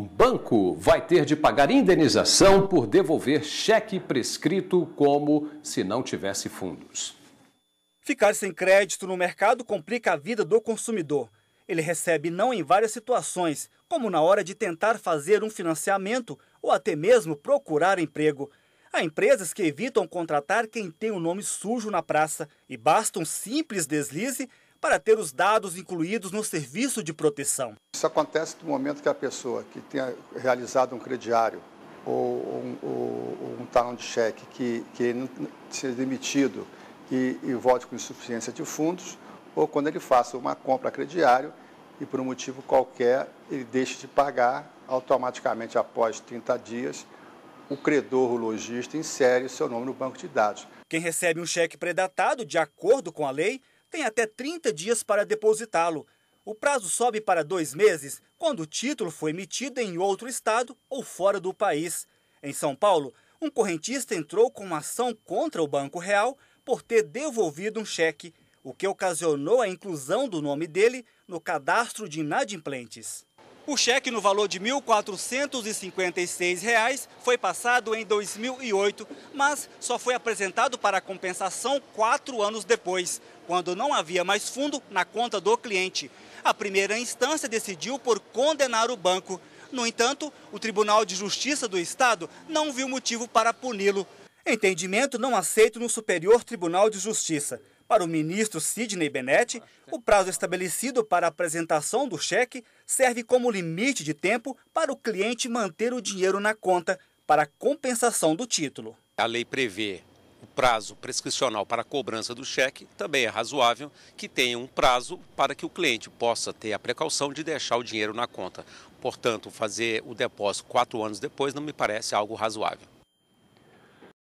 banco vai ter de pagar indenização por devolver cheque prescrito como se não tivesse fundos. Ficar sem crédito no mercado complica a vida do consumidor. Ele recebe não em várias situações, como na hora de tentar fazer um financiamento ou até mesmo procurar emprego. Há empresas que evitam contratar quem tem o um nome sujo na praça e basta um simples deslize para ter os dados incluídos no serviço de proteção. Isso acontece no momento que a pessoa que tenha realizado um crediário ou um, ou um talão de cheque que, que seja demitido e, e volte com insuficiência de fundos, ou quando ele faça uma compra a crediário e por um motivo qualquer ele deixe de pagar automaticamente após 30 dias, o credor, o lojista, insere seu nome no banco de dados. Quem recebe um cheque predatado, de acordo com a lei, tem até 30 dias para depositá-lo. O prazo sobe para dois meses quando o título foi emitido em outro estado ou fora do país. Em São Paulo, um correntista entrou com uma ação contra o Banco Real por ter devolvido um cheque, o que ocasionou a inclusão do nome dele no cadastro de inadimplentes. O cheque no valor de R$ 1.456 foi passado em 2008, mas só foi apresentado para compensação quatro anos depois, quando não havia mais fundo na conta do cliente. A primeira instância decidiu por condenar o banco. No entanto, o Tribunal de Justiça do Estado não viu motivo para puni-lo. Entendimento não aceito no Superior Tribunal de Justiça. Para o ministro Sidney Bennett, o prazo estabelecido para a apresentação do cheque serve como limite de tempo para o cliente manter o dinheiro na conta para compensação do título. A lei prevê o prazo prescricional para a cobrança do cheque, também é razoável que tenha um prazo para que o cliente possa ter a precaução de deixar o dinheiro na conta. Portanto, fazer o depósito quatro anos depois não me parece algo razoável.